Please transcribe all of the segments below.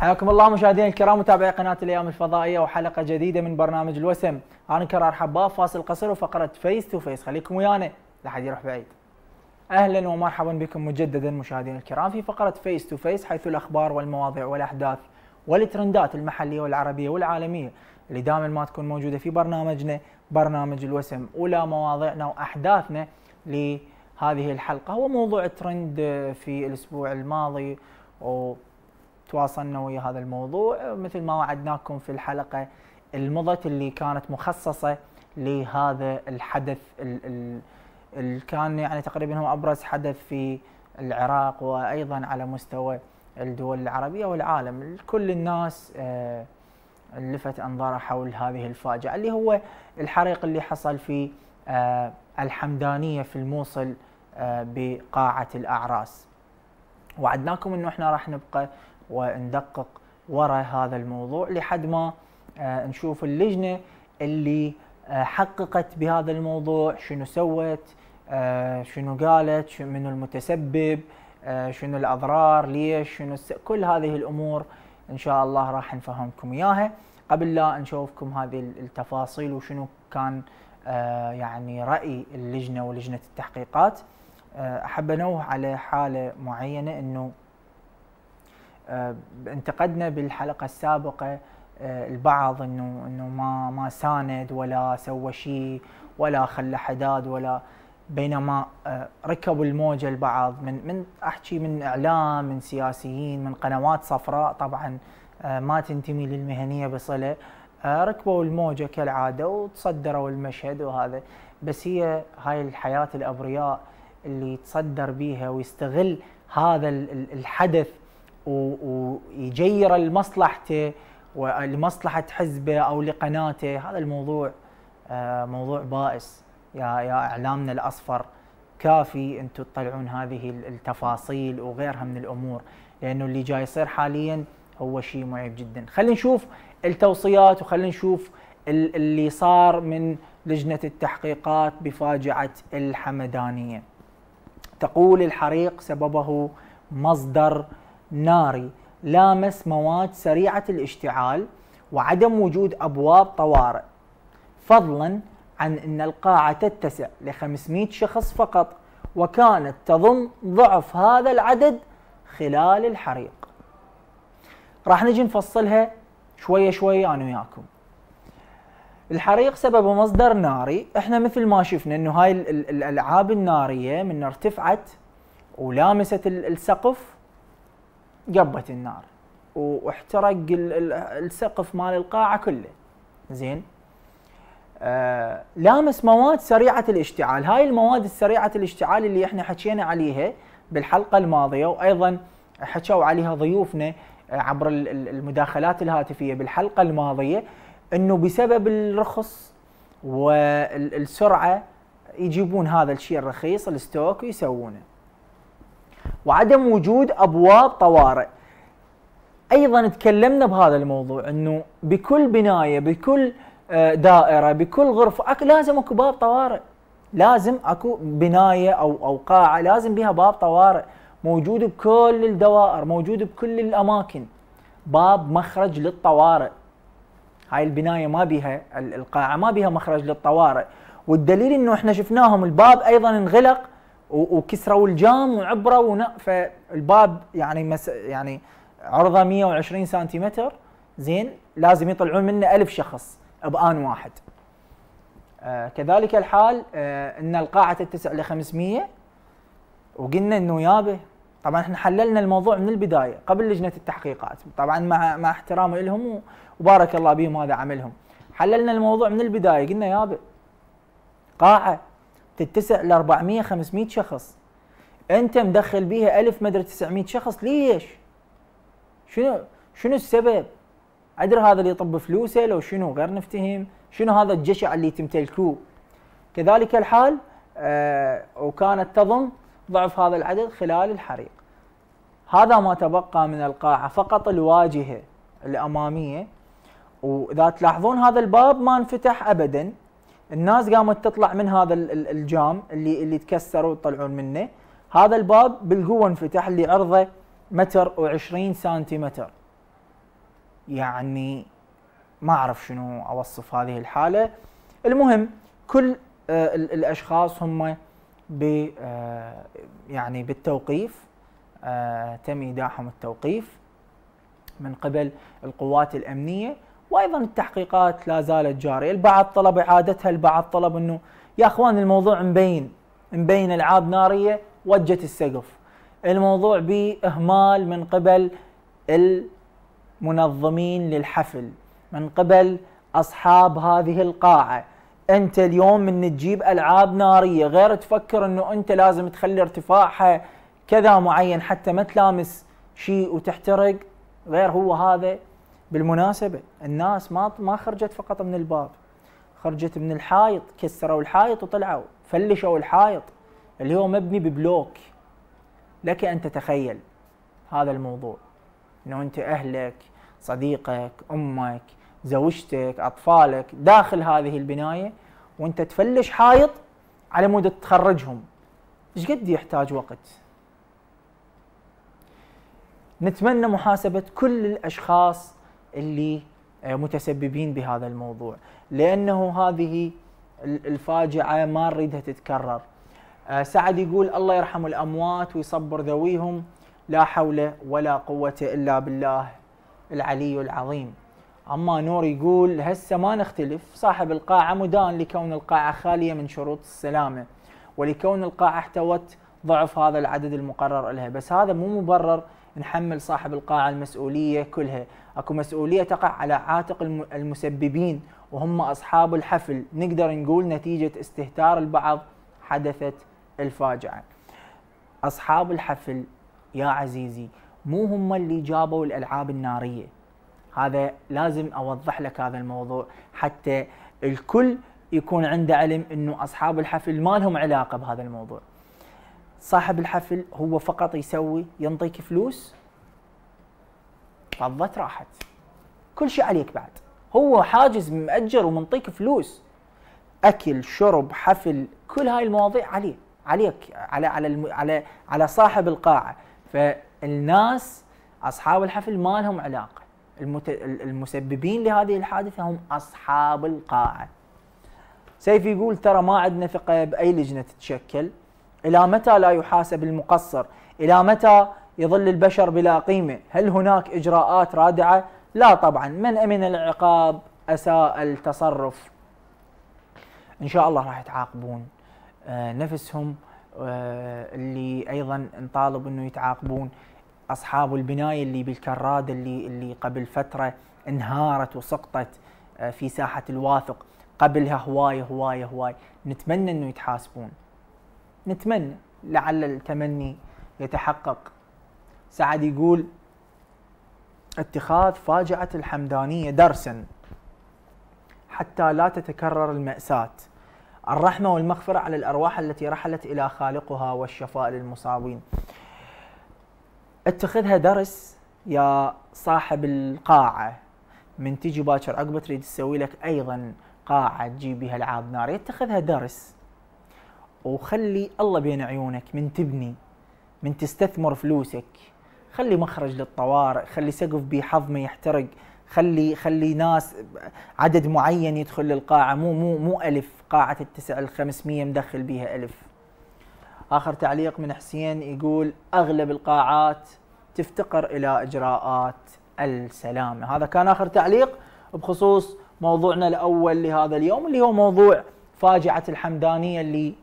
حياكم الله مشاهدينا الكرام متابعي قناه الايام الفضائيه وحلقه جديده من برنامج الوسم انا كرار حباب فاصل قصير وفقره فيس تو فيس خليكم ويانا لا حد يروح بعيد اهلا ومرحبا بكم مجددا مشاهدينا الكرام في فقره فيس تو فيس حيث الاخبار والمواضيع والاحداث والترندات المحليه والعربيه والعالميه اللي دائما ما تكون موجوده في برنامجنا برنامج الوسم ولا مواضيعنا واحداثنا لهذه الحلقه هو موضوع الترند في الاسبوع الماضي و تواصلنا ويا هذا الموضوع مثل ما وعدناكم في الحلقه المضت اللي كانت مخصصه لهذا الحدث اللي كان يعني تقريبا هو ابرز حدث في العراق وايضا على مستوى الدول العربيه والعالم كل الناس آه، لفت انظارها حول هذه الفاجعه اللي هو الحريق اللي حصل في آه، الحمدانيه في الموصل آه، بقاعه الاعراس وعدناكم انه احنا راح نبقى وندقق وراء هذا الموضوع لحد ما آه، نشوف اللجنه اللي آه، حققت بهذا الموضوع شنو سوت آه، شنو قالت منو المتسبب شنو الاضرار ليش شنو الس... كل هذه الامور ان شاء الله راح نفهمكم اياها قبل لا نشوفكم هذه التفاصيل وشنو كان يعني راي اللجنه ولجنه التحقيقات احب انوه على حاله معينه انه آه، انتقدنا بالحلقه السابقه آه، البعض انه انه ما ما ساند ولا سوى شيء ولا خلى حداد ولا بينما آه، ركبوا الموجه البعض من من احكي من اعلام من سياسيين من قنوات صفراء طبعا ما تنتمي للمهنيه بصله ركبوا الموجه كالعاده وتصدروا المشهد وهذا بس هي هاي الحياه الابرياء اللي يتصدر بيها ويستغل هذا الحدث ويجير لمصلحته ولمصلحة حزبه أو لقناته هذا الموضوع آه، موضوع بائس يا يا إعلامنا الأصفر كافي أنتم تطلعون هذه التفاصيل وغيرها من الأمور لأنه اللي جاي يصير حاليا هو شيء معيب جدا خلينا نشوف التوصيات وخلينا نشوف اللي صار من لجنة التحقيقات بفاجعة الحمدانية تقول الحريق سببه مصدر ناري لامس مواد سريعة الاشتعال وعدم وجود أبواب طوارئ فضلا عن أن القاعة تتسع ل 500 شخص فقط وكانت تضم ضعف هذا العدد خلال الحريق راح نجي نفصلها شوية شوية أنا وياكم الحريق سببه مصدر ناري احنا مثل ما شفنا انه هاي الالعاب الناريه من ارتفعت ولامست السقف قبت النار واحترق السقف مال القاعه كله زين آه لامس مواد سريعه الاشتعال هاي المواد السريعه الاشتعال اللي احنا حكينا عليها بالحلقه الماضيه وايضا حكوا عليها ضيوفنا آه، عبر المداخلات الهاتفيه بالحلقه الماضيه انه بسبب الرخص والسرعه يجيبون هذا الشيء الرخيص الستوك ويسوونه وعدم وجود ابواب طوارئ ايضا تكلمنا بهذا الموضوع انه بكل بنايه بكل آه، دائره بكل غرفه أك لازم اكو باب طوارئ لازم اكو بنايه او او قاعه لازم بها باب طوارئ موجود بكل الدوائر موجود بكل الاماكن باب مخرج للطوارئ هاي البنايه ما بها القاعه ما بها مخرج للطوارئ والدليل انه احنا شفناهم الباب ايضا انغلق وكسروا الجام وعبروا ون... فالباب يعني مس... يعني عرضه 120 سنتيمتر زين لازم يطلعون منه ألف شخص بآن واحد آه كذلك الحال آه ان القاعه تتسع ل 500 وقلنا انه يابه طبعا احنا حللنا الموضوع من البدايه قبل لجنه التحقيقات طبعا مع مع احترامي لهم وبارك الله بهم هذا عملهم حللنا الموضوع من البدايه قلنا يابه قاعه تتسع ل 400 500 شخص انت مدخل بيها 1000 ادري 900 شخص ليش؟ شنو شنو السبب؟ عدر هذا اللي يطب فلوسه لو شنو غير نفتهم شنو هذا الجشع اللي تمتلكوه كذلك الحال آه وكانت تضم ضعف هذا العدد خلال الحريق هذا ما تبقى من القاعة فقط الواجهة الأمامية وإذا تلاحظون هذا الباب ما انفتح أبدا الناس قامت تطلع من هذا الجام اللي اللي تكسر ويطلعون منه هذا الباب بالقوه انفتح اللي عرضه متر و20 سنتيمتر يعني ما اعرف شنو اوصف هذه الحاله المهم كل آه، الاشخاص هم ب آه، يعني بالتوقيف آه، تم ايداعهم التوقيف من قبل القوات الامنيه وايضا التحقيقات لا زالت جاريه، البعض طلب اعادتها، البعض طلب انه يا اخوان الموضوع مبين مبين العاب ناريه وجت السقف. الموضوع باهمال من قبل المنظمين للحفل، من قبل اصحاب هذه القاعه. انت اليوم من تجيب العاب ناريه غير تفكر انه انت لازم تخلي ارتفاعها كذا معين حتى ما تلامس شيء وتحترق غير هو هذا بالمناسبة الناس ما ما خرجت فقط من الباب خرجت من الحائط كسروا الحائط وطلعوا فلشوا الحائط اللي هو مبني ببلوك لك أن تتخيل هذا الموضوع أنه أنت أهلك صديقك أمك زوجتك أطفالك داخل هذه البناية وأنت تفلش حائط على مود تخرجهم ايش قد يحتاج وقت نتمنى محاسبة كل الأشخاص اللي آه، متسببين بهذا الموضوع لانه هذه الفاجعه ما نريدها تتكرر آه، سعد يقول الله يرحم الاموات ويصبر ذويهم لا حول ولا قوه الا بالله العلي العظيم اما نور يقول هسه ما نختلف صاحب القاعه مدان لكون القاعه خاليه من شروط السلامه ولكون القاعه احتوت ضعف هذا العدد المقرر لها بس هذا مو مبرر نحمل صاحب القاعة المسؤولية كلها اكو مسؤولية تقع على عاتق المسببين وهم أصحاب الحفل نقدر نقول نتيجة استهتار البعض حدثت الفاجعة أصحاب الحفل يا عزيزي مو هم اللي جابوا الألعاب النارية هذا لازم أوضح لك هذا الموضوع حتى الكل يكون عنده علم أنه أصحاب الحفل ما لهم علاقة بهذا الموضوع صاحب الحفل هو فقط يسوي ينطيك فلوس فضت راحت كل شيء عليك بعد هو حاجز مأجر ومنطيك فلوس اكل شرب حفل كل هاي المواضيع عليه عليك على على الم... على على صاحب القاعه فالناس اصحاب الحفل ما لهم علاقه المت... المسببين لهذه الحادثه هم اصحاب القاعه سيف يقول ترى ما عندنا ثقه باي لجنه تتشكل إلى متى لا يحاسب المقصر إلى متى يظل البشر بلا قيمة هل هناك إجراءات رادعة لا طبعا من أمن العقاب أساء التصرف إن شاء الله راح يتعاقبون آه، نفسهم آه، اللي أيضا نطالب أنه يتعاقبون أصحاب البناية اللي بالكراد اللي, اللي قبل فترة انهارت وسقطت آه، في ساحة الواثق قبلها هواي هواي هواي نتمنى أنه يتحاسبون نتمنى لعل التمني يتحقق سعد يقول اتخاذ فاجعة الحمدانية درسا حتى لا تتكرر المأساة الرحمة والمغفرة على الأرواح التي رحلت إلى خالقها والشفاء للمصابين اتخذها درس يا صاحب القاعة من تجي باكر عقبة تريد تسوي لك أيضا قاعة تجيب بها العاب نار اتخذها درس وخلي الله بين عيونك من تبني من تستثمر فلوسك خلي مخرج للطوارئ خلي سقف بحظ ما يحترق خلي خلي ناس عدد معين يدخل للقاعة مو مو مو ألف قاعة التسع الخمسمية مدخل بيها ألف آخر تعليق من حسين يقول أغلب القاعات تفتقر إلى إجراءات السلامة هذا كان آخر تعليق بخصوص موضوعنا الأول لهذا اليوم اللي هو موضوع فاجعة الحمدانية اللي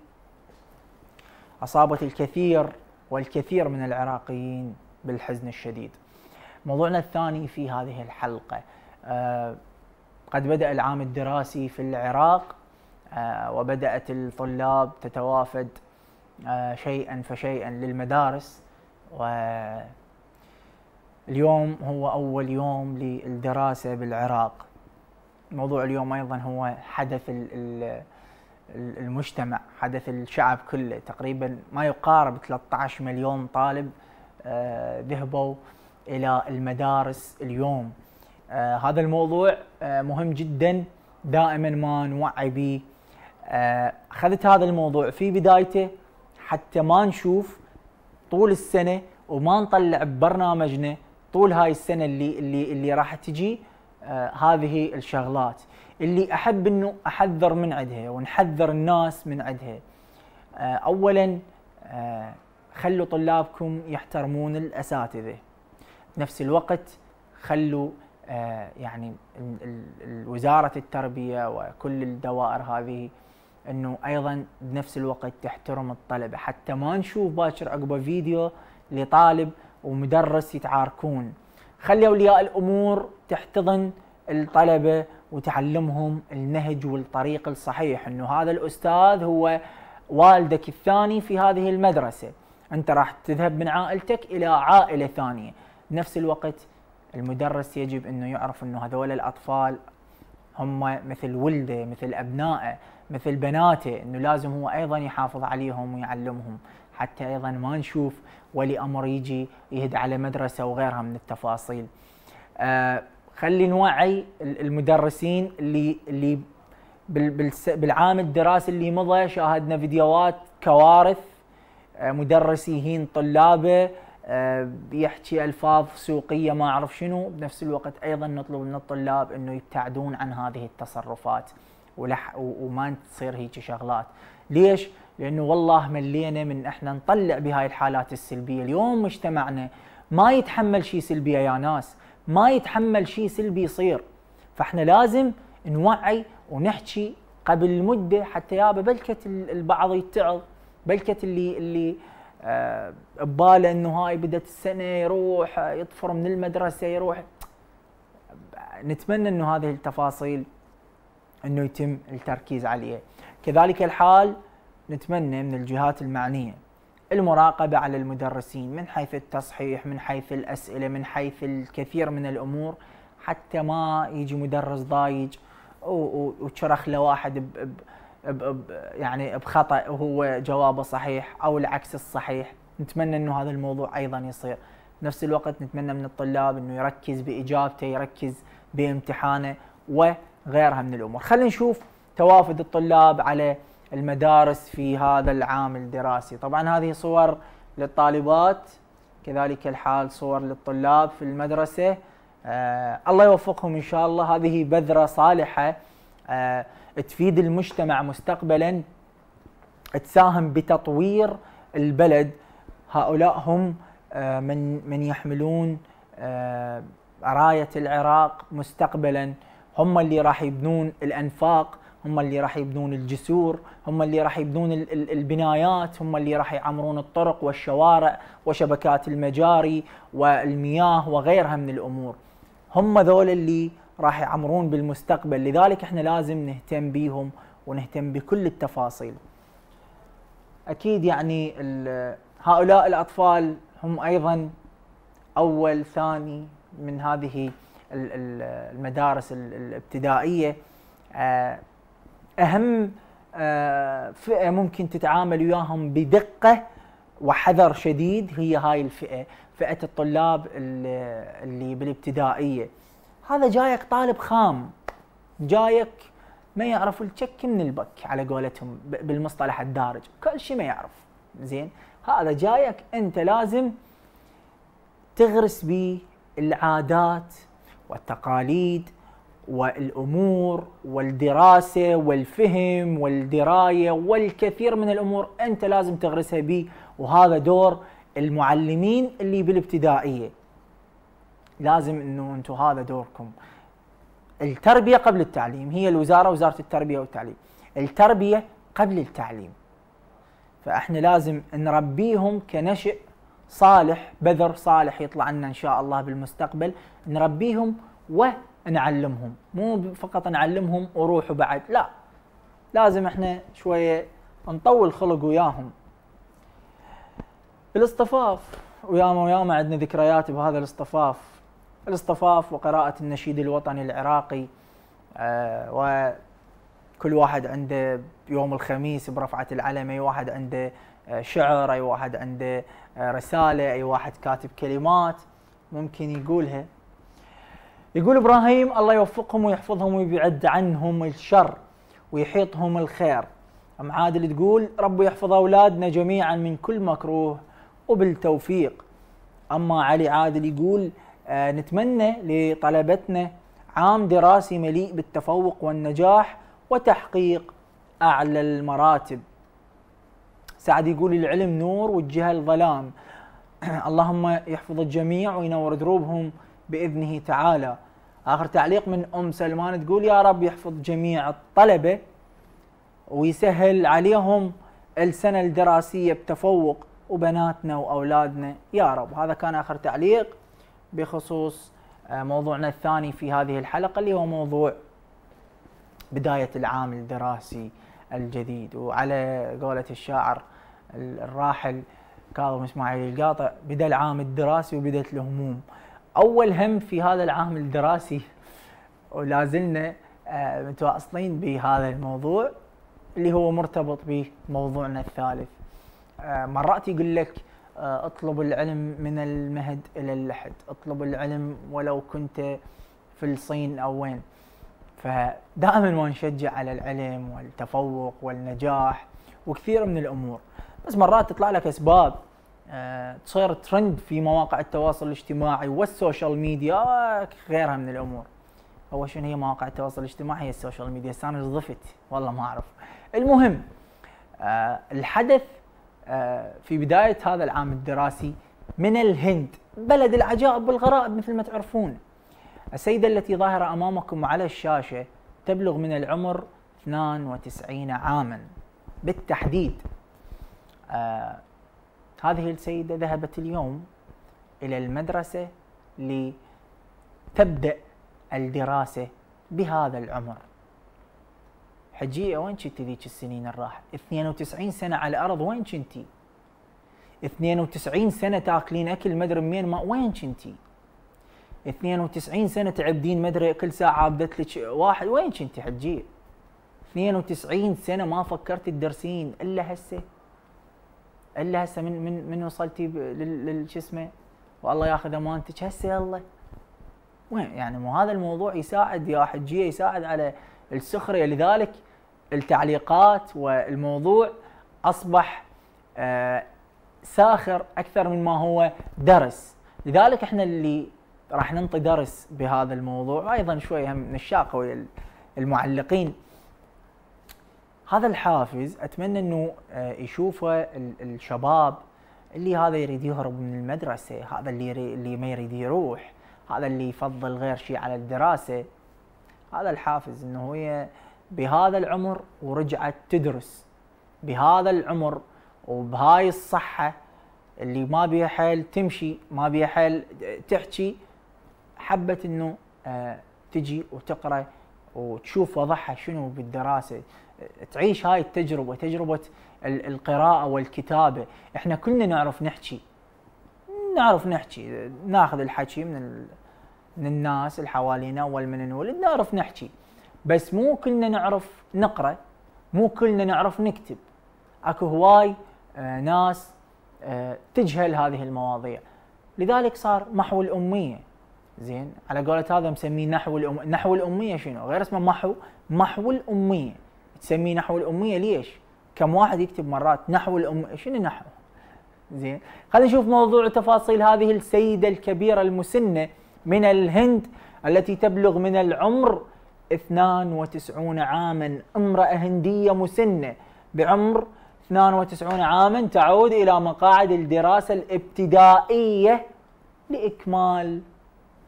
أصابت الكثير والكثير من العراقيين بالحزن الشديد موضوعنا الثاني في هذه الحلقة آه، قد بدأ العام الدراسي في العراق آه، وبدأت الطلاب تتوافد آه، شيئا فشيئا للمدارس واليوم هو أول يوم للدراسة بالعراق موضوع اليوم أيضا هو حدث المجتمع حدث الشعب كله تقريبا ما يقارب 13 مليون طالب آه، ذهبوا الى المدارس اليوم آه، هذا الموضوع آه، مهم جدا دائما ما نوعي به اخذت هذا الموضوع في بدايته حتى ما نشوف طول السنه وما نطلع ببرنامجنا طول هاي السنه اللي اللي اللي راح تجي هذه الشغلات اللي احب انه احذر من عدها ونحذر الناس من عدها آه، اولا آه، خلوا طلابكم يحترمون الاساتذه نفس الوقت خلوا آه، يعني وزاره التربيه وكل الدوائر هذه انه ايضا بنفس الوقت تحترم الطلبه حتى ما نشوف باكر عقبه فيديو لطالب ومدرس يتعاركون خلي اولياء الامور تحتضن الطلبه وتعلمهم النهج والطريق الصحيح انه هذا الاستاذ هو والدك الثاني في هذه المدرسه انت راح تذهب من عائلتك الى عائله ثانيه بنفس الوقت المدرس يجب انه يعرف انه هذول الاطفال هم مثل ولده مثل ابنائه مثل بناته انه لازم هو ايضا يحافظ عليهم ويعلمهم حتى ايضا ما نشوف ولي امر يجي يهد على مدرسه وغيرها من التفاصيل. آه خلي نوعي المدرسين اللي اللي بالعام الدراسي اللي مضى شاهدنا فيديوهات كوارث آه، مدرس يهين طلابه آه، يحكي الفاظ سوقيه ما اعرف شنو بنفس الوقت ايضا نطلب من الطلاب انه يبتعدون عن هذه التصرفات ولح وما تصير هيك شغلات ليش لانه والله ملينا من احنا نطلع بهاي الحالات السلبيه اليوم مجتمعنا ما يتحمل شيء سلبي يا ناس ما يتحمل شيء سلبي يصير فاحنا لازم نوعي ونحكي قبل المده حتى يابا بلكت البعض يتعظ بلكت اللي اللي آه بباله انه هاي بدت السنه يروح يطفر من المدرسه يروح نتمنى انه هذه التفاصيل انه يتم التركيز عليها كذلك الحال نتمنى من الجهات المعنيه المراقبة على المدرسين من حيث التصحيح من حيث الأسئلة من حيث الكثير من الأمور حتى ما يجي مدرس ضايج وشرخ لواحد ب ب ب ب يعني بخطأ وهو جوابه صحيح أو العكس الصحيح نتمنى أنه هذا الموضوع أيضا يصير نفس الوقت نتمنى من الطلاب أنه يركز بإجابته يركز بامتحانه وغيرها من الأمور خلينا نشوف توافد الطلاب على المدارس في هذا العام الدراسي طبعا هذه صور للطالبات كذلك الحال صور للطلاب في المدرسة آه الله يوفقهم إن شاء الله هذه بذرة صالحة آه تفيد المجتمع مستقبلا تساهم بتطوير البلد هؤلاء هم آه من من يحملون آه راية العراق مستقبلا هم اللي راح يبنون الأنفاق هم اللي راح يبنون الجسور هم اللي راح يبنون البنايات هم اللي راح يعمرون الطرق والشوارع وشبكات المجاري والمياه وغيرها من الامور هم ذول اللي راح يعمرون بالمستقبل لذلك احنا لازم نهتم بيهم ونهتم بكل التفاصيل اكيد يعني هؤلاء الاطفال هم ايضا اول ثاني من هذه المدارس الابتدائيه آه، اهم آه، فئه ممكن تتعامل وياهم بدقه وحذر شديد هي هاي الفئه فئه الطلاب اللي بالابتدائيه هذا جايك طالب خام جايك ما يعرف الشك من البك على قولتهم بالمصطلح الدارج كل شيء ما يعرف زين هذا جايك انت لازم تغرس به العادات والتقاليد والامور والدراسه والفهم والدرايه والكثير من الامور انت لازم تغرسها به وهذا دور المعلمين اللي بالابتدائيه لازم انه انتم هذا دوركم التربيه قبل التعليم هي الوزاره وزاره التربيه والتعليم التربيه قبل التعليم فاحنا لازم نربيهم كنشئ صالح بذر صالح يطلع لنا ان شاء الله بالمستقبل نربيهم و نعلمهم مو فقط نعلمهم وروحوا بعد لا لازم احنا شويه نطول خلق وياهم الاصطفاف وياما وياما عندنا ذكريات بهذا الاصطفاف الاصطفاف وقراءة النشيد الوطني العراقي آه وكل واحد عنده يوم الخميس برفعة العلم اي واحد عنده آه، شعر اي واحد عنده آه، رسالة اي واحد كاتب كلمات ممكن يقولها يقول ابراهيم الله يوفقهم ويحفظهم ويبعد عنهم الشر ويحيطهم الخير ام عادل تقول رب يحفظ اولادنا جميعا من كل مكروه وبالتوفيق اما علي عادل يقول آه نتمنى لطلبتنا عام دراسي مليء بالتفوق والنجاح وتحقيق اعلى المراتب سعد يقول العلم نور والجهل ظلام اللهم يحفظ الجميع وينور دروبهم باذنه تعالى. اخر تعليق من ام سلمان تقول يا رب يحفظ جميع الطلبه ويسهل عليهم السنه الدراسيه بتفوق وبناتنا واولادنا يا رب هذا كان اخر تعليق بخصوص آه، موضوعنا الثاني في هذه الحلقه اللي هو موضوع بدايه العام الدراسي الجديد وعلى قولة الشاعر الراحل كاظم اسماعيل القاطع بدا العام الدراسي وبدت الهموم اول هم في هذا العام الدراسي ولا زلنا آه، متواصلين بهذا الموضوع اللي هو مرتبط بموضوعنا الثالث آه، مرات يقول لك آه، اطلب العلم من المهد الى اللحد اطلب العلم ولو كنت في الصين او وين فدائما ما نشجع على العلم والتفوق والنجاح وكثير من الامور بس مرات تطلع لك اسباب تصير ترند في مواقع التواصل الاجتماعي والسوشيال ميديا غيرها من الامور اول شنو هي مواقع التواصل الاجتماعي هي السوشيال ميديا انا ضفت والله ما اعرف المهم آه، الحدث آه، في بدايه هذا العام الدراسي من الهند بلد العجائب والغرائب مثل ما تعرفون السيده التي ظاهره امامكم على الشاشه تبلغ من العمر 92 عاما بالتحديد آه، هذه السيدة ذهبت اليوم إلى المدرسة لتبدأ الدراسة بهذا العمر حجية وين كنت ذيك السنين الراحة 92 سنة على الأرض وين كنتي 92 سنة تاكلين أكل مدري منين ما وين كنتي 92 سنة تعبدين مدري كل ساعة عبدت لك واحد وين كنتي حجية 92 سنة ما فكرت تدرسين إلا هسه الا هسه من من من وصلتي للش اسمه والله ياخذ امانتك هسه يلا وين يعني مو هذا الموضوع يساعد يا حجيه يساعد على السخريه لذلك التعليقات والموضوع اصبح آه ساخر اكثر من ما هو درس لذلك احنا اللي راح ننطي درس بهذا الموضوع وايضا شوي هم نشاقه ويا المعلقين هذا الحافز اتمنى انه آه، يشوفه الشباب اللي هذا يريد يهرب من المدرسه، هذا اللي اللي ما يريد يروح، هذا اللي يفضل غير شيء على الدراسه. هذا الحافز انه هي بهذا العمر ورجعت تدرس. بهذا العمر وبهاي الصحه اللي ما بيها حيل تمشي، ما بيها حيل تحكي حبت انه آه، تجي وتقرا وتشوف وضعها شنو بالدراسه تعيش هاي التجربه تجربه القراءه والكتابه احنا كلنا نعرف نحكي نعرف نحكي ناخذ الحكي من ال... من الناس اللي حوالينا اول من نولد نعرف نحكي بس مو كلنا نعرف نقرا مو كلنا نعرف نكتب اكو هواي آه ناس آه تجهل هذه المواضيع لذلك صار محو الاميه زين على قولة هذا مسميه نحو الأم... نحو الاميه شنو غير اسمه محو محو الاميه تسميه نحو الاميه ليش؟ كم واحد يكتب مرات نحو الام شنو نحو؟ زين خلينا نشوف موضوع تفاصيل هذه السيده الكبيره المسنه من الهند التي تبلغ من العمر 92 عاما امراه هنديه مسنه بعمر 92 عاما تعود الى مقاعد الدراسه الابتدائيه لاكمال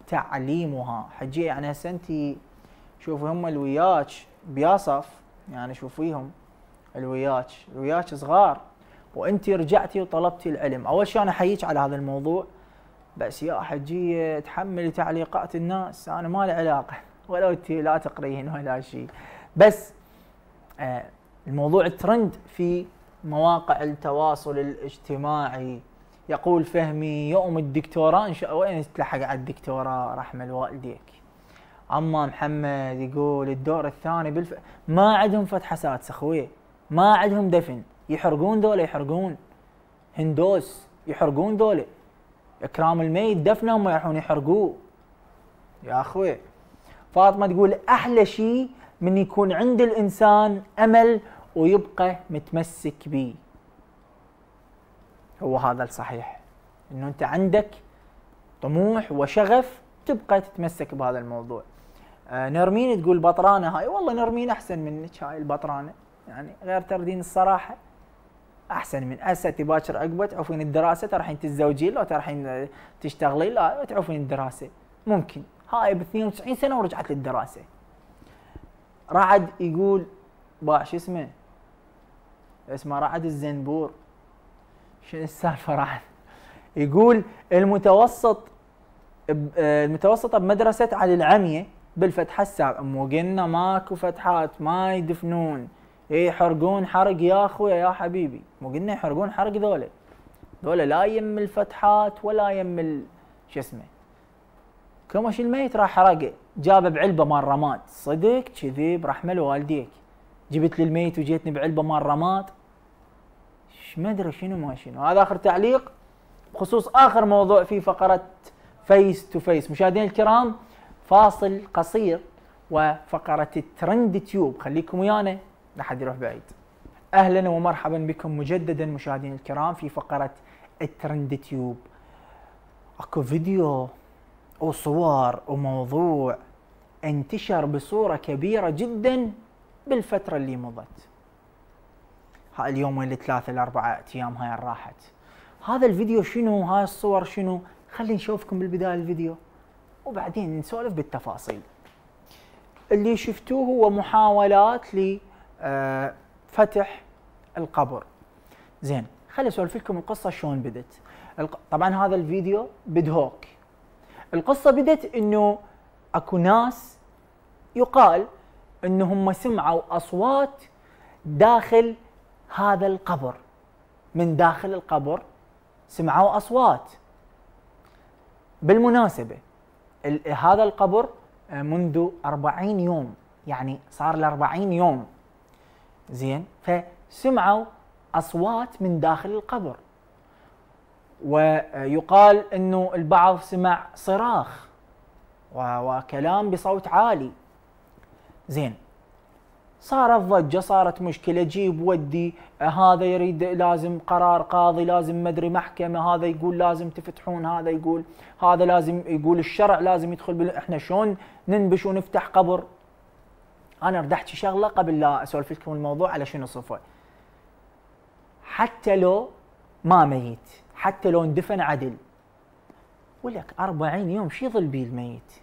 تعليمها حجي يعني هسه انت شوفي هم الوياج بيصف يعني شوفيهم الوياتش الوياتش صغار وانت رجعتي وطلبتي العلم اول شيء انا احييك على هذا الموضوع بس يا حجية تحملي تعليقات الناس انا ما لي علاقه ولو انت لا تقرين ولا شيء بس آه، الموضوع ترند في مواقع التواصل الاجتماعي يقول فهمي يوم الدكتوراه ان شاء الله وين تلحق على الدكتوراه رحمه الوالديك اما محمد يقول الدور الثاني بالف... ما عندهم فتحه سادسه اخوي ما عندهم دفن يحرقون دول يحرقون هندوس يحرقون دول اكرام الميت دفنه ما يروحون يحرقوه يا اخوي فاطمه تقول احلى شيء من يكون عند الانسان امل ويبقى متمسك به هو هذا الصحيح انه انت عندك طموح وشغف تبقى تتمسك بهذا الموضوع آه، نرمين تقول بطرانه هاي والله نرمين احسن منك هاي البطرانه يعني غير تردين الصراحه احسن من هسه تباشر عقبه تعوفين الدراسه ترحين تتزوجين لو ترحين تشتغلين لا تعوفين الدراسه ممكن هاي ب 92 سنه ورجعت للدراسه رعد يقول باع شو اسمه اسمه رعد الزنبور شنو السالفه رعد يقول المتوسط آه، المتوسطه بمدرسه علي العميه بالفتحه السابعه مو قلنا ماكو فتحات ما يدفنون إيه، يحرقون حرق يا اخويا يا حبيبي مو قلنا يحرقون حرق ذولا ذولا لا يم الفتحات ولا يم ال... شو اسمه كمش الميت راح حرقه جابه بعلبه مال رماد صدق كذي برحمه والديك جبت لي الميت وجيتني بعلبه مال رماد ما ادري شنو ما شنو هذا اخر تعليق بخصوص اخر موضوع في فقره فيس تو فيس مشاهدينا الكرام فاصل قصير وفقرة الترند تيوب خليكم ويانا لا حد يروح بعيد اهلا ومرحبا بكم مجددا مشاهدينا الكرام في فقرة الترند تيوب اكو فيديو وصور وموضوع انتشر بصورة كبيرة جدا بالفترة اللي مضت ها اليومين الثلاثة الأربعة أيام هاي راحت هذا الفيديو شنو هاي الصور شنو خلي نشوفكم بالبداية الفيديو وبعدين نسولف بالتفاصيل اللي شفتوه هو محاولات لفتح آه، القبر زين خليني اسولف لكم القصه شلون بدت طبعا هذا الفيديو بدهوك القصه بدت انه اكو ناس يقال انهم هم سمعوا اصوات داخل هذا القبر من داخل القبر سمعوا اصوات بالمناسبه هذا القبر آه، منذ أربعين يوم يعني صار لأربعين يوم زين فسمعوا اصوات من داخل القبر ويقال انه البعض سمع صراخ وكلام بصوت عالي زين صارت ضجة صارت مشكلة جيب ودي هذا يريد لازم قرار قاضي لازم مدري محكمة هذا يقول لازم تفتحون هذا يقول هذا لازم يقول الشرع لازم يدخل بال... احنا شلون ننبش ونفتح قبر انا ردحت شغلة قبل لا اسولف لكم الموضوع على شنو صفه حتى لو ما ميت حتى لو اندفن عدل ولك 40 يوم شي ظل بيه الميت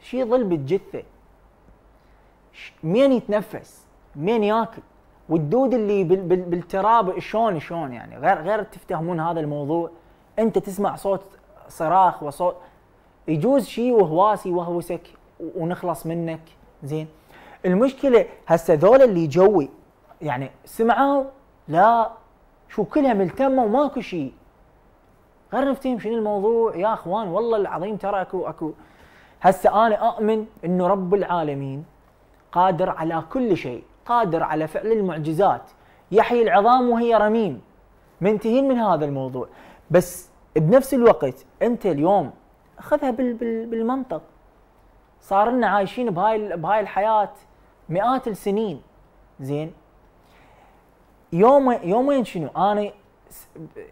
شي ظل بالجثه مين يتنفس مين ياكل والدود اللي بالتراب شلون شلون يعني غير غير تفتهمون هذا الموضوع انت تسمع صوت صراخ وصوت يجوز شيء وهواسي وهوسك ونخلص منك زين المشكله هسه ذول اللي جوي يعني سمعوا لا شو كلها ملتمه وماكو شيء غير نفتهم شنو الموضوع يا اخوان والله العظيم ترى اكو اكو هسه انا اؤمن انه رب العالمين قادر على كل شيء قادر على فعل المعجزات يحيي العظام وهي رميم منتهين من هذا الموضوع بس بنفس الوقت انت اليوم خذها بالمنطق صار لنا عايشين بهاي بهاي الحياه مئات السنين زين يوم يومين شنو انا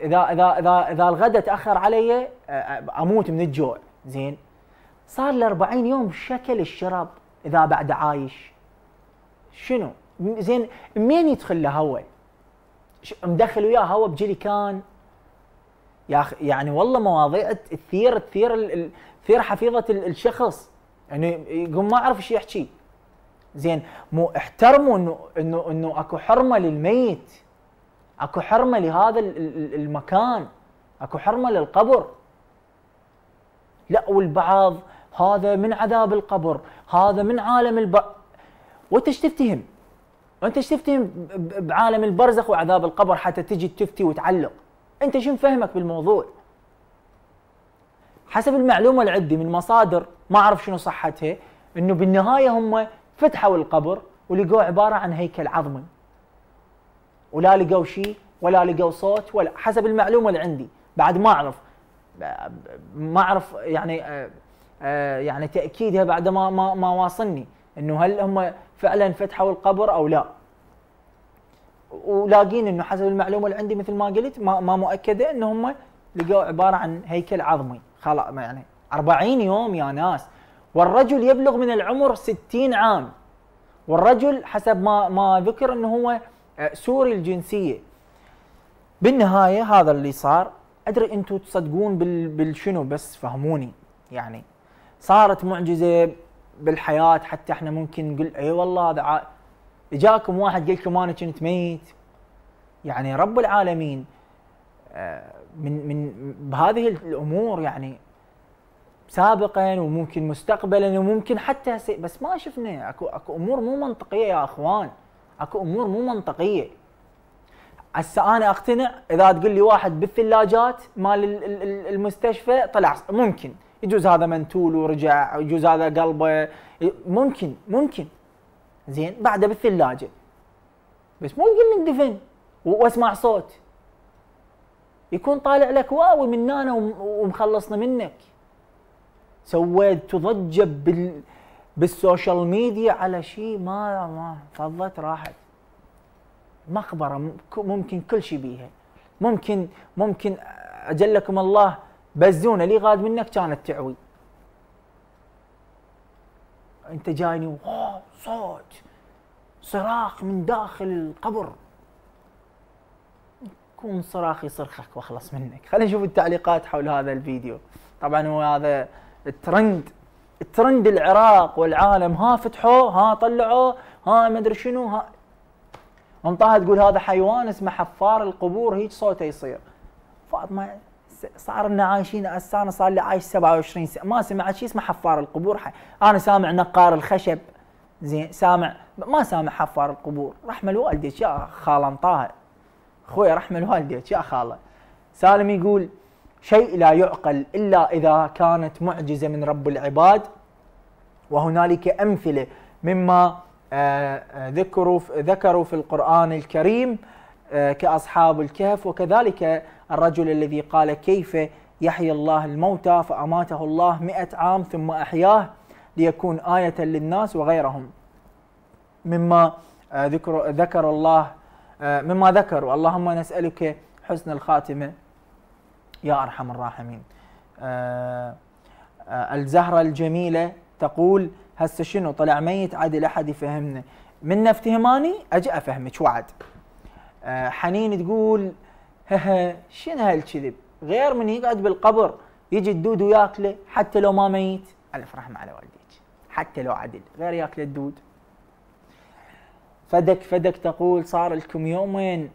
اذا اذا اذا اذا الغداء تاخر علي اموت من الجوع زين صار لي 40 يوم شكل الشراب اذا بعد عايش شنو زين مين يدخل له هو مدخل وياه هو كان يا اخي يعني والله مواضيع تثير تثير تثير حفيظه الشخص يعني يقوم ما اعرف ايش يحكي زين مو احترموا انه انه انه اكو حرمه للميت اكو حرمه لهذا المكان اكو حرمه للقبر لا والبعض هذا من عذاب القبر هذا من عالم الب وانت تفتهم وانت تفتهم بعالم البرزخ وعذاب القبر حتى تجي تفتي وتعلق انت شو فهمك بالموضوع حسب المعلومه اللي عندي من مصادر ما اعرف شنو صحتها انه بالنهايه هم فتحوا القبر ولقوه عباره عن هيكل عظمي ولا لقوا شيء ولا لقوا صوت ولا حسب المعلومه اللي عندي بعد ما اعرف ما اعرف يعني آه، آه، يعني تاكيدها بعد ما ما, ما واصلني انه هل هم فعلا فتحوا القبر او لا ولاقين انه حسب المعلومه اللي عندي مثل ما قلت ما, ما مؤكده ان هم لقوا عباره عن هيكل عظمي خلاص يعني 40 يوم يا ناس والرجل يبلغ من العمر 60 عام والرجل حسب ما ما ذكر انه هو آه، سوري الجنسيه بالنهايه هذا اللي صار ادري انتم تصدقون بالشنو بس فهموني يعني صارت معجزه بالحياه حتى احنا ممكن نقول اي والله هذا اجاكم واحد قال لكم انا كنت ميت يعني رب العالمين آه، من من بهذه الامور يعني سابقا وممكن مستقبلا وممكن حتى هسه بس ما شفنا اكو اكو امور مو منطقيه يا اخوان اكو امور مو منطقيه هسه انا اقتنع اذا تقول لي واحد بالثلاجات مال المستشفى طلع ممكن يجوز هذا منتول ورجع يجوز هذا قلبه ممكن ممكن زين بعده بالثلاجه بس مو يقول لك دفن واسمع صوت يكون طالع لك واوي من هنا ومخلصنا منك سويت تضجب بال بالسوشيال ميديا على شيء ما ما فضت راحت مقبره ممكن كل شيء بيها ممكن ممكن اجلكم الله بزونه لي غاد منك كانت تعوي انت جايني صوت صراخ من داخل القبر يكون صراخي صرخك واخلص منك خلينا نشوف التعليقات حول هذا الفيديو طبعا هو هذا الترند الترند العراق والعالم ها فتحوه ها طلعوه ها ما ادري شنو ها انطاها تقول هذا حيوان اسمه حفار القبور هيك صوته يصير فاطمه صارنا عايشين هسه انا صار لي عايش 27 سنه ما سمعت شيء اسمه حفار القبور حي. انا سامع نقار الخشب زين سامع ما سامع حفار القبور رحمه الوالدك يا خاله طاهر اخوي رحمه الوالدك يا خاله سالم يقول شيء لا يعقل الا اذا كانت معجزه من رب العباد وهنالك امثله مما آه، آه، ذكروا ذكروا في القران الكريم آه، كأصحاب الكهف وكذلك الرجل الذي قال كيف يحيي الله الموتى فأماته الله مئة عام ثم أحياه ليكون آية للناس وغيرهم مما آه، ذكر, ذكر الله آه، مما ذكر اللهم نسألك حسن الخاتمة يا أرحم الراحمين الزهرة الجميلة تقول هسه شنو طلع ميت عدل أحد يفهمنا من نفتهماني أجي أفهمك وعد آه، حنين تقول شنو هالكذب غير من يقعد بالقبر يجي الدود وياكله حتى لو ما ميت الف رحمه على والديك حتى لو عدل غير ياكل الدود فدك فدك تقول صار لكم يومين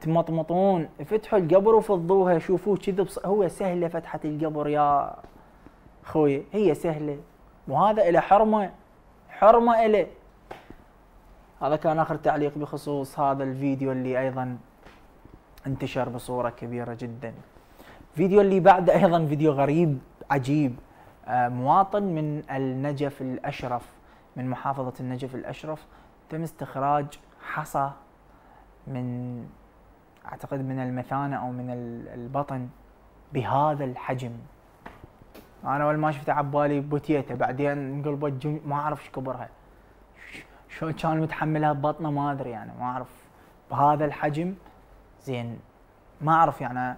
تمطمطون فتحوا القبر وفضوها شوفوه كذب هو سهله فتحه القبر يا خوي هي سهله وهذا إلى حرمه حرمه إلى هذا كان آخر تعليق بخصوص هذا الفيديو اللي أيضا انتشر بصورة كبيرة جدا الفيديو اللي بعده أيضا فيديو غريب عجيب آه، مواطن من النجف الأشرف من محافظة النجف الأشرف تم استخراج حصى من أعتقد من المثانة أو من البطن بهذا الحجم أنا أول ما شفته عبالي بوتيته بعدين انقلبت ما أعرف ايش كبرها شلون كان متحملها ببطنه ما ادري يعني ما اعرف بهذا الحجم زين ما اعرف يعني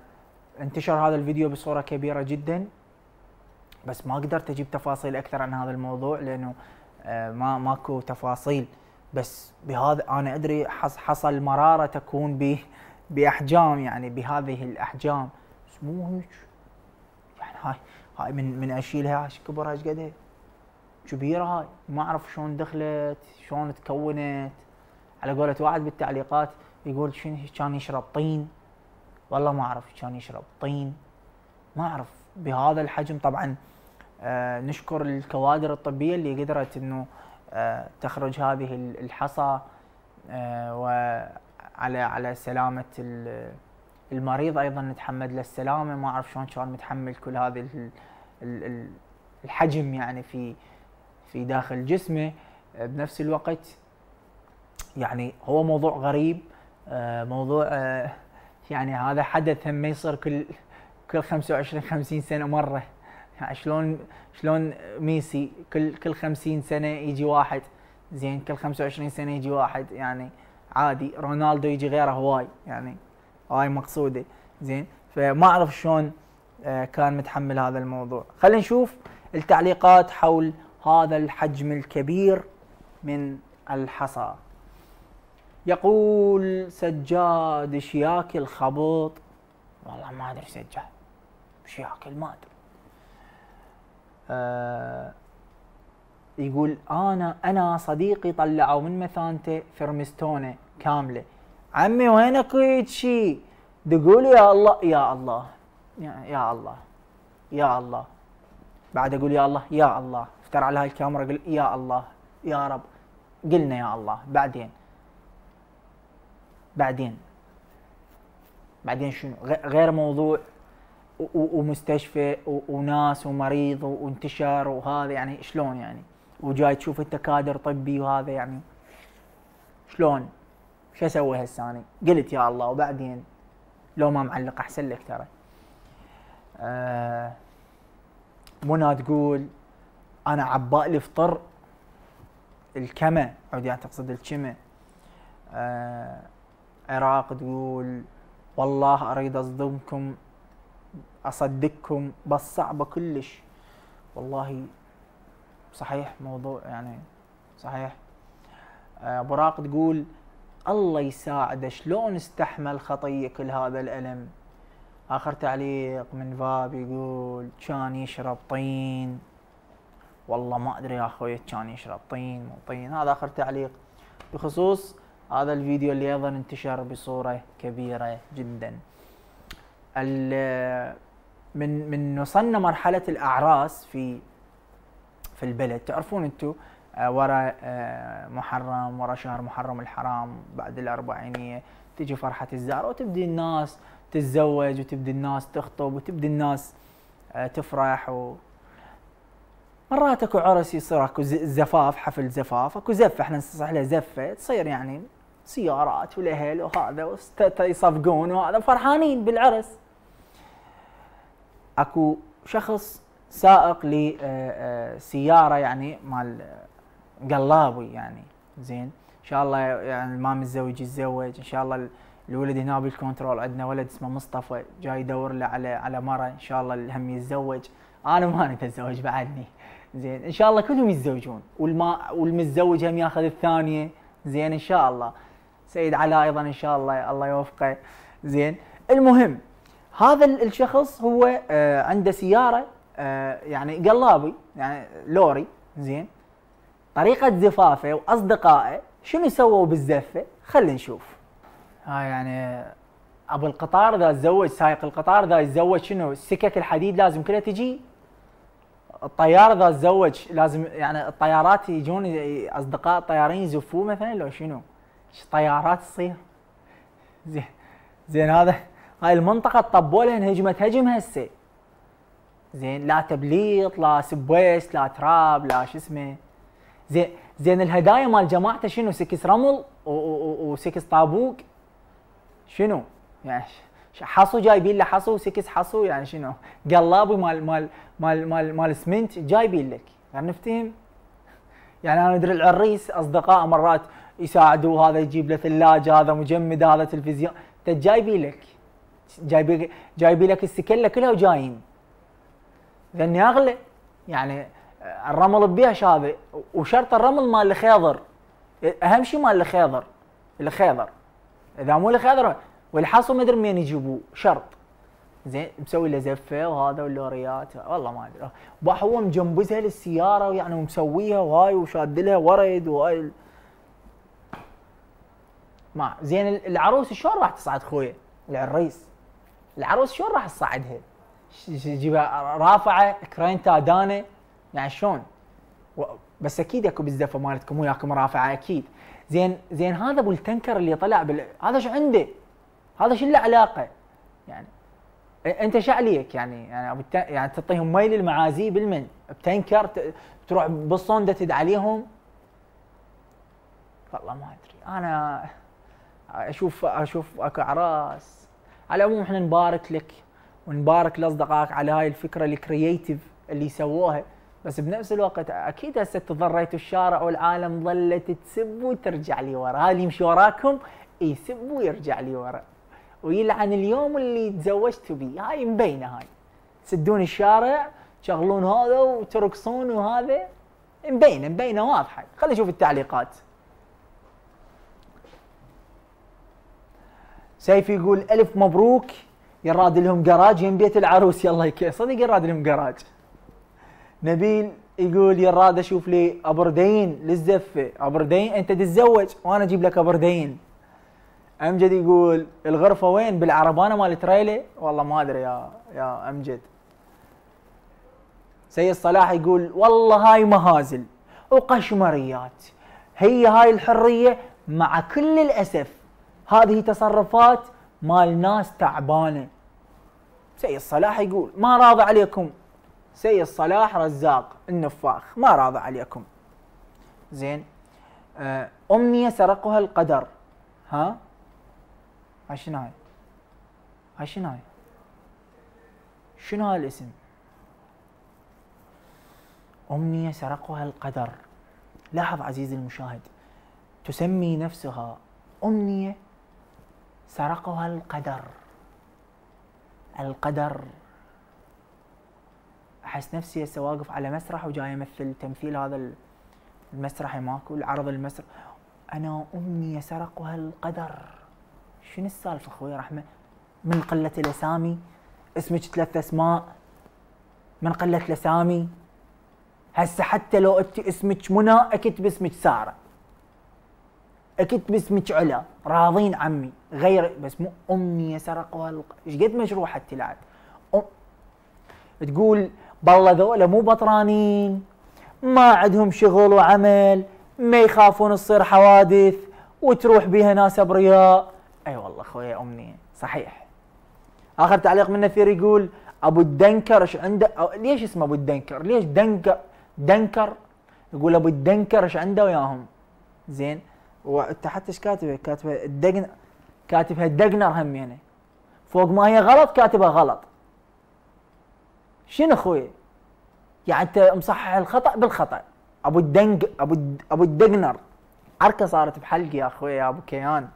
انتشر هذا الفيديو بصوره كبيره جدا بس ما قدرت اجيب تفاصيل اكثر عن هذا الموضوع لانه آه، ما ماكو تفاصيل بس بهذا انا ادري حصل مراره تكون ب باحجام يعني بهذه الاحجام بس مو هيك يعني هاي هاي من من اشيلها ايش كبرها ايش قد كبيره هاي ما اعرف شلون دخلت شلون تكونت على قولة واحد بالتعليقات يقول شنو كان يشرب طين والله ما اعرف كان يشرب طين ما اعرف بهذا الحجم طبعا آه نشكر الكوادر الطبيه اللي قدرت انه آه تخرج هذه الحصى آه وعلى على سلامه المريض ايضا نتحمد له السلامه ما اعرف شلون كان متحمل كل هذا الحجم يعني في في داخل جسمه آه، بنفس الوقت يعني هو موضوع غريب آه، موضوع آه، يعني هذا حدث هم يصير كل كل 25 50 سنه مره يعني شلون شلون ميسي كل كل 50 سنه يجي واحد زين كل 25 سنه يجي واحد يعني عادي رونالدو يجي غيره هواي يعني هاي مقصوده زين فما اعرف شلون كان متحمل هذا الموضوع خلينا نشوف التعليقات حول هذا الحجم الكبير من الحصى يقول سجاد شياكي الخبط والله ما ادري سجاد شياكي ما ادري آه يقول انا انا صديقي طلعوا من مثانته فرمستونه كامله عمي وينك شي تقول يا الله يا الله يا الله يا الله بعد اقول يا الله يا الله ترى على هاي الكاميرا قل يا الله يا رب قلنا يا الله بعدين بعدين بعدين شنو غير موضوع ومستشفى وناس ومريض وانتشار وهذا يعني شلون يعني وجاي تشوف انت كادر طبي وهذا يعني شلون شو اسوي هسه انا قلت يا الله وبعدين لو ما معلق احسن لك ترى آه منى تقول انا عبالي فطر الكمه يعني تقصد الكمه آه عراق تقول والله اريد اصدمكم اصدقكم بس صعبه كلش والله صحيح موضوع يعني صحيح آه، براق تقول الله يساعده شلون استحمل خطيه كل هذا الالم اخر تعليق من فاب يقول كان يشرب طين والله ما ادري يا اخوي كان يشرب طين مو طين هذا اخر تعليق بخصوص هذا الفيديو اللي ايضا انتشر بصوره كبيره جدا من من وصلنا مرحله الاعراس في في البلد تعرفون انتم آه، ورا آه، محرم ورا شهر محرم الحرام بعد الأربعينية تجي فرحة الزهرة وتبدي الناس تتزوج وتبدي الناس تخطب وتبدي الناس آه، تفرح مرات اكو عرس يصير اكو زفاف حفل زفاف اكو زفه احنا نصح له زفه تصير يعني سيارات والاهل وهذا يصفقون وهذا فرحانين بالعرس اكو شخص سائق لسياره آه، آه، يعني مال آه، قلابي يعني زين ان شاء الله يعني ما متزوج يتزوج ان شاء الله الولد هنا بالكنترول عندنا ولد اسمه مصطفى جاي يدور له على على مره ان شاء الله هم يتزوج انا ما اتزوج بعدني زين ان شاء الله كلهم يتزوجون والما والمتزوج هم ياخذ الثانيه زين ان شاء الله سيد علاء ايضا ان شاء الله الله يوفقه زين المهم هذا الشخص هو آه عنده سياره آه يعني قلابي يعني لوري زين طريقه زفافه واصدقائه شنو سووا بالزفه خلينا نشوف ها يعني ابو القطار ذا تزوج سايق القطار ذا يتزوج شنو السكك الحديد لازم كلها تجي الطيار اذا تزوج لازم يعني الطيارات يجون اصدقاء الطيارين يزفوه مثلا لو شنو؟ طيارات تصير زين زين هذا هاي المنطقه طبوا لها انهجمت هجم هسه زين لا تبليط لا سبويس لا تراب لا شو اسمه زين زين الهدايا مال جماعته شنو سكس رمل وسكس طابوق شنو يعني حصو جايبين له حصو سكس حصو يعني شنو قلابي مال مال مال مال مال اسمنت جايبين لك يعني يعني انا ادري العريس اصدقاء مرات يساعدوه هذا يجيب له ثلاجه هذا مجمد هذا تلفزيون انت جايبين لك جايبين جايبين لك السكله كلها وجايين لاني اغلى يعني الرمل ببيع شاذي وشرط الرمل مال الخيضر اهم شيء مال الخيضر الخيضر اذا مو الخيضر والحاصل ما ادري منين يجيبوه شرط زين مسوي له زفه وهذا واللوريات والله ما ادري هو مجنبزها للسياره ويعني ومسويها وهاي وشاد لها ورد وهاي ما زين العروس شلون راح تصعد خويا العريس العروس شلون راح تصعدها؟ جيبها رافعه كرين تادانه يعني شلون؟ و... بس اكيد اكو بالزفه مالتكم وياكم رافعه اكيد زين زين هذا ابو التنكر اللي طلع بال... هذا شو عنده؟ هذا شو له علاقه يعني انت شو عليك يعني يعني يعني تعطيهم ميل المعازي بالمن بتنكر تروح بالصنده تد عليهم والله ما ادري انا اشوف اشوف اكو اعراس على العموم احنا نبارك لك ونبارك لاصدقائك على هاي الفكره الكرييتيف اللي سووها بس بنفس الوقت اكيد هسه تضريت الشارع والعالم ظلت تسب وترجع لي ورا اللي يمشي وراكم يسب ويرجع لي ورا ويلعن اليوم اللي تزوجت بيه هاي مبينه هاي تسدون الشارع تشغلون هذا وترقصون وهذا مبينه مبينه واضحه خلينا نشوف التعليقات سيفي يقول الف مبروك يراد لهم جراج يم بيت العروس يلا يكيف صدق يراد لهم جراج نبيل يقول يراد اشوف لي ابردين للزفه ابردين انت تتزوج وانا اجيب لك ابردين امجد يقول الغرفه وين بالعربانه مال تريلي والله ما ادري يا يا امجد سيد صلاح يقول والله هاي مهازل وقشمريات هي هاي الحريه مع كل الاسف هذه تصرفات مال ناس تعبانه سيد صلاح يقول ما راضى عليكم سيد صلاح رزاق النفاخ ما راضى عليكم زين آه، امنيه سرقها القدر ها هاي شنو هاي؟ هاي شنو هاي؟ شنو هاي الاسم؟ أمنية سرقها القدر لاحظ عزيزي المشاهد تسمي نفسها أمنية سرقها القدر القدر أحس نفسي هسه واقف على مسرح وجاي أمثل تمثيل هذا المسرحي ماكو العرض المسرح أنا أمنية سرقها القدر شنو السالفه اخوي رحمه من قله الاسامي اسمك ثلاث اسماء من قله الاسامي هسه حتى لو انت اسمك منى اكتب اسمك ساره اكتب اسمك علا راضين عمي غير بس مو امي سرق والق ايش قد مشروع حتى لعب أم... تقول بالله ذولا مو بطرانين ما عندهم شغل وعمل ما يخافون تصير حوادث وتروح بيها ناس ابرياء اي أيوة والله اخوي امني صحيح اخر تعليق من نثير يقول ابو الدنكر ايش عنده أو ليش اسمه ابو الدنكر؟ ليش دنكر دنكر يقول ابو الدنكر ايش عنده وياهم؟ زين وانت حتى ايش كاتبه؟ كاتبه الدقن كاتبها الدقنر هم يعني فوق ما هي غلط كاتبها غلط شنو اخوي؟ يعني انت مصحح الخطا بالخطا ابو الدنق ابو الد... ابو الدقنر عركه صارت بحلقي يا اخوي يا ابو كيان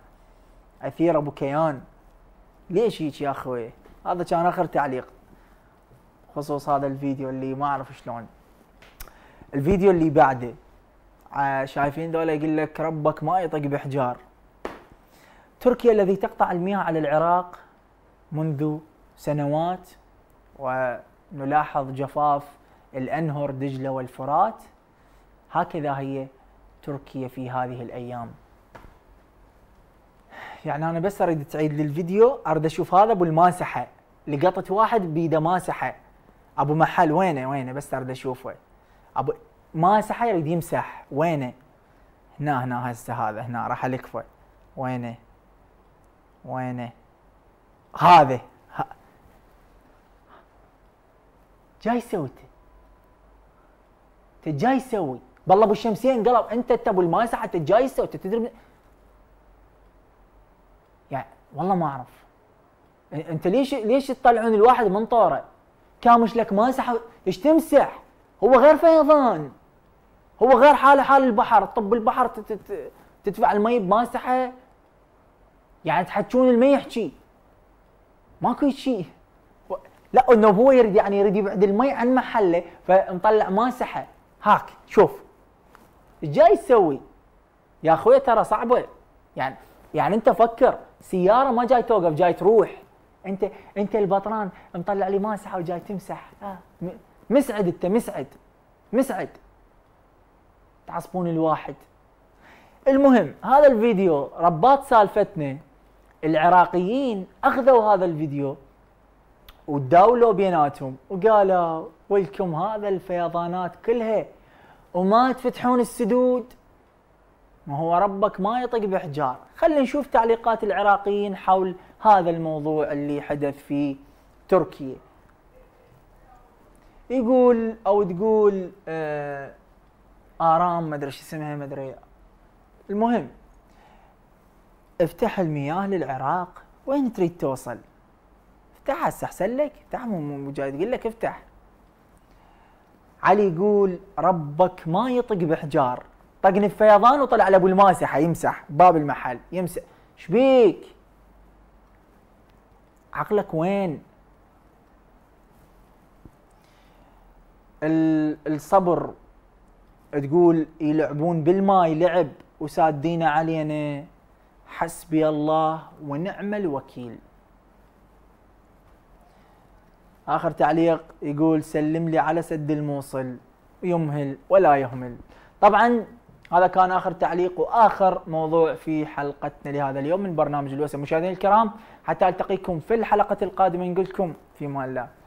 اثير ابو كيان ليش هيك يا اخوي هذا كان اخر تعليق خصوص هذا الفيديو اللي ما اعرف شلون الفيديو اللي بعده آه، شايفين دولة يقول لك ربك ما يطق بحجار تركيا الذي تقطع المياه على العراق منذ سنوات ونلاحظ جفاف الأنهر دجلة والفرات هكذا هي تركيا في هذه الأيام يعني انا بس اريد تعيد لي الفيديو اريد اشوف هذا ابو الماسحه لقطت واحد بيده ماسحه ابو محل وينه وينه بس اريد اشوفه ابو ماسحه يريد يمسح وينه هنا هنا هسه هذا هنا راح الكفه وينه وينه هذا جاي سويته انت جاي سوي بالله ابو الشمسين قلب انت انت ابو الماسحه انت جاي انت تدري والله ما اعرف انت ليش ليش تطلعون الواحد من طوره كامش لك ماسح ايش تمسح هو غير فيضان هو غير حاله حال البحر طب البحر تدفع المي بماسحه يعني تحكون المي يحكي ماكو شيء لا انه هو يريد يعني يريد يبعد المي عن محله فنطلع ماسحه هاك شوف ايش جاي تسوي؟ يا اخوي ترى صعبه يعني يعني انت فكر سياره ما جاي توقف جاي تروح انت انت البطران مطلع لي ماسحه وجاي تمسح آه. مسعد انت مسعد مسعد تعصبون الواحد المهم هذا الفيديو ربات سالفتنا العراقيين اخذوا هذا الفيديو وداولوا بيناتهم وقالوا ولكم هذا الفيضانات كلها وما تفتحون السدود ما هو ربك ما يطق بحجار خلينا نشوف تعليقات العراقيين حول هذا الموضوع اللي حدث في تركيا يقول او تقول آه ارام ما ادري ايش اسمها ما ادري المهم افتح المياه للعراق وين تريد توصل هسه استحسن لك افتح مو مجاهد يقول لك افتح علي يقول ربك ما يطق بحجار في فيضان وطلع لابو الماسحه يمسح باب المحل يمسح شبيك عقلك وين الصبر تقول يلعبون بالماي لعب وسادين علينا حسبي الله ونعم الوكيل اخر تعليق يقول سلم لي على سد الموصل يمهل ولا يهمل طبعا هذا كان اخر تعليق واخر موضوع في حلقتنا لهذا اليوم من برنامج الوسم مشاهدينا الكرام حتى التقيكم في الحلقه القادمه نقول لكم في امان الله